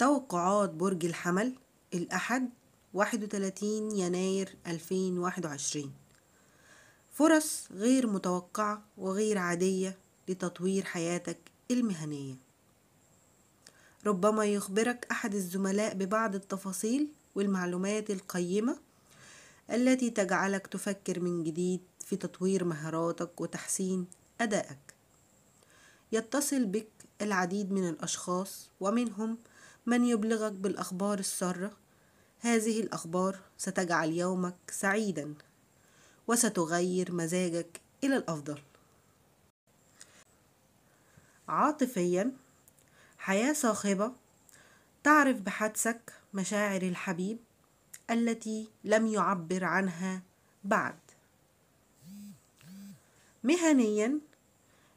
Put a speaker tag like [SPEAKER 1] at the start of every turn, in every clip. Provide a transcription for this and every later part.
[SPEAKER 1] توقعات برج الحمل الأحد 31 يناير 2021 فرص غير متوقعة وغير عادية لتطوير حياتك المهنية ربما يخبرك أحد الزملاء ببعض التفاصيل والمعلومات القيمة التي تجعلك تفكر من جديد في تطوير مهاراتك وتحسين أدائك يتصل بك العديد من الأشخاص ومنهم من يبلغك بالأخبار السارة هذه الأخبار ستجعل يومك سعيدا وستغير مزاجك إلى الأفضل عاطفيا حياة صاخبة تعرف بحدسك مشاعر الحبيب التي لم يعبر عنها بعد مهنيا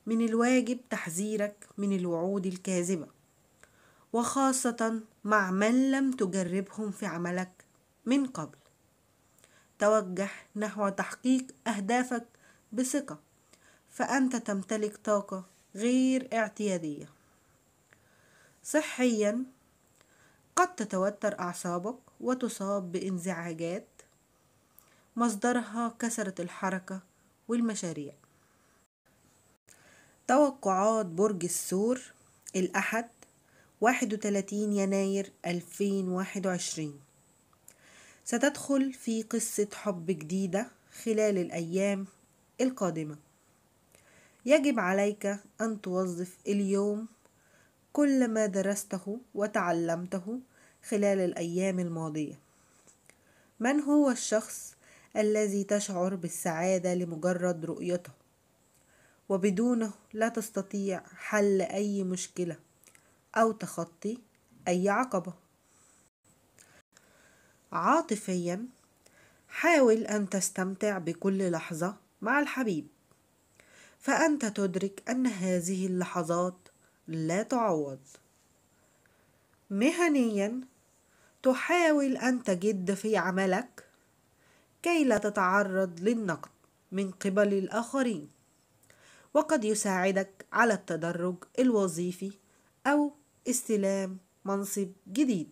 [SPEAKER 1] من الواجب تحذيرك من الوعود الكاذبه وخاصة مع من لم تجربهم في عملك من قبل توجه نحو تحقيق أهدافك بثقة فأنت تمتلك طاقة غير اعتيادية صحيا قد تتوتر أعصابك وتصاب بانزعاجات مصدرها كثرة الحركة والمشاريع توقعات برج السور الأحد 31 يناير 2021 ستدخل في قصة حب جديدة خلال الأيام القادمة يجب عليك أن توظف اليوم كل ما درسته وتعلمته خلال الأيام الماضية من هو الشخص الذي تشعر بالسعادة لمجرد رؤيته وبدونه لا تستطيع حل أي مشكلة أو تخطي أي عقبة عاطفيا حاول أن تستمتع بكل لحظة مع الحبيب فأنت تدرك أن هذه اللحظات لا تعوض مهنيا تحاول أن تجد في عملك كي لا تتعرض للنقد من قبل الآخرين وقد يساعدك على التدرج الوظيفي أو استلام منصب جديد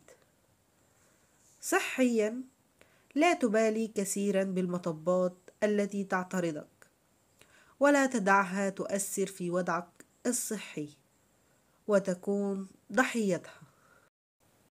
[SPEAKER 1] صحيا لا تبالي كثيرا بالمطبات التي تعترضك ولا تدعها تؤثر في وضعك الصحي وتكون ضحيتها